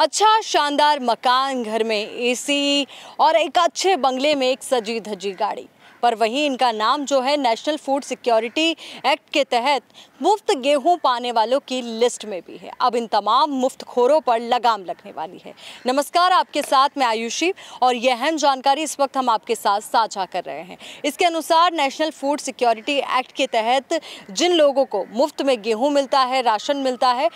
अच्छा शानदार मकान घर में एसी और एक अच्छे बंगले में एक सजी धजी गाड़ी पर वहीं इनका नाम जो है नेशनल फूड सिक्योरिटी एक्ट के तहत मुफ्त गेहूं पाने वालों की लिस्ट में भी है अब इन तमाम मुफ्त खोरों पर लगाम लगने वाली है नमस्कार आपके साथ मैं आयुषी और यह अहम जानकारी इस वक्त हम आपके साथ साझा कर रहे हैं इसके अनुसार नेशनल फूड सिक्योरिटी एक्ट के तहत जिन लोगों को मुफ्त में गेहूँ मिलता है राशन मिलता है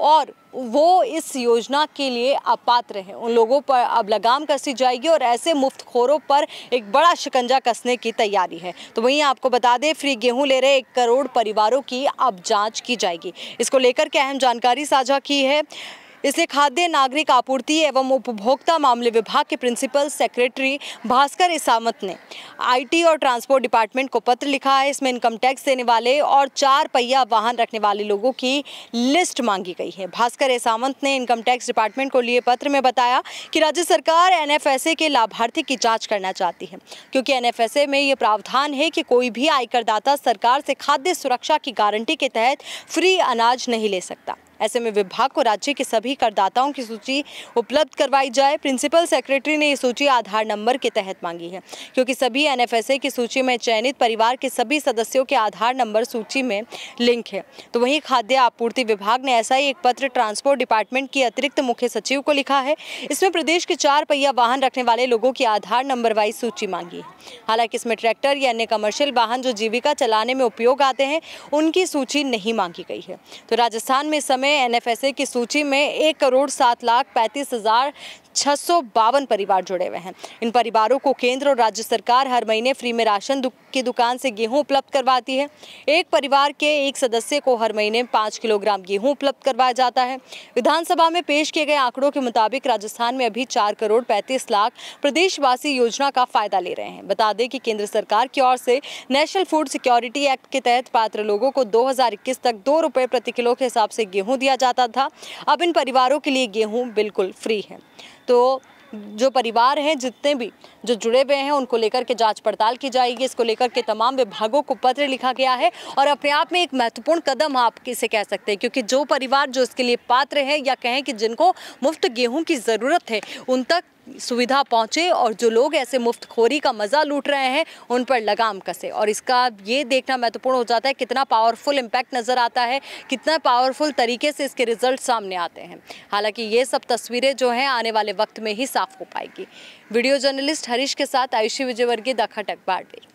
और वो इस योजना के लिए अपात्र हैं उन लोगों पर अब लगाम कसी जाएगी और ऐसे मुफ्तखोरों पर एक बड़ा शिकंजा कसने की तैयारी है तो वहीं आपको बता दें फ्री गेहूं ले रहे एक करोड़ परिवारों की अब जांच की जाएगी इसको लेकर के अहम जानकारी साझा की है इसलिए खाद्य नागरिक आपूर्ति एवं उपभोक्ता मामले विभाग के प्रिंसिपल सेक्रेटरी भास्कर इसामत ने आईटी और ट्रांसपोर्ट डिपार्टमेंट को पत्र लिखा है इसमें इनकम टैक्स देने वाले और चार पहिया वाहन रखने वाले लोगों की लिस्ट मांगी गई है भास्कर इसामत ने इनकम टैक्स डिपार्टमेंट को लिए पत्र में बताया कि राज्य सरकार एन के लाभार्थी की जाँच करना चाहती है क्योंकि एन में ये प्रावधान है कि कोई भी आयकरदाता सरकार से खाद्य सुरक्षा की गारंटी के तहत फ्री अनाज नहीं ले सकता ऐसे में विभाग को राज्य के सभी करदाताओं की सूची उपलब्ध करवाई जाए प्रिंसिपल सेक्रेटरी ने ये सूची आधार नंबर के तहत मांगी है क्योंकि सभी एनएफएसए की सूची में चयनित परिवार के सभी सदस्यों के आधार नंबर सूची में लिंक है तो वहीं खाद्य आपूर्ति विभाग ने ऐसा ही एक पत्र ट्रांसपोर्ट डिपार्टमेंट की अतिरिक्त मुख्य सचिव को लिखा है इसमें प्रदेश के चार पहिया वाहन रखने वाले लोगों की आधार नंबर वाइज सूची मांगी है हालांकि इसमें ट्रैक्टर या अन्य कमर्शियल वाहन जो जीविका चलाने में उपयोग आते हैं उनकी सूची नहीं मांगी गई है तो राजस्थान में इस समय में एनएफएसए की सूची में एक करोड़ सात लाख पैंतीस हज़ार छह सौ बावन परिवार जुड़े हुए हैं इन परिवारों को केंद्र और राज्य सरकार हर महीने फ्री में राशन दु, की दुकान से गेहूं उपलब्ध करवाती है एक परिवार के एक सदस्य को हर महीने पाँच किलोग्राम गेहूं उपलब्ध करवाया जाता है विधानसभा में पेश किए गए आंकड़ों के मुताबिक राजस्थान में अभी चार करोड़ पैंतीस लाख प्रदेशवासी योजना का फायदा ले रहे हैं बता दें कि केंद्र सरकार की ओर से नेशनल फूड सिक्योरिटी एक्ट के तहत पात्र लोगों को दो तक दो रुपये प्रति किलो के हिसाब से गेहूँ गेहूं दिया जाता था अब इन परिवारों के लिए गेहूं बिल्कुल फ्री है तो जो परिवार हैं जितने भी जो जुड़े हुए हैं उनको लेकर के जांच पड़ताल की जाएगी इसको लेकर के तमाम विभागों को पत्र लिखा गया है और अपने आप में एक महत्वपूर्ण कदम आप इसे कह सकते हैं क्योंकि जो परिवार जो इसके लिए पात्र है या कहें कि जिनको मुफ्त गेहूं की ज़रूरत है उन तक सुविधा पहुंचे और जो लोग ऐसे मुफ्तखोरी का मज़ा लूट रहे हैं उन पर लगाम कसे और इसका ये देखना महत्वपूर्ण हो जाता है कितना पावरफुल इम्पैक्ट नज़र आता है कितना पावरफुल तरीके से इसके रिजल्ट सामने आते हैं हालांकि ये सब तस्वीरें जो हैं आने वाले वक्त में ही साफ हो पाएगी वीडियो जर्नलिस्ट हरीश के साथ आयुषी विजयवर्गीय दखा अखबार बारडे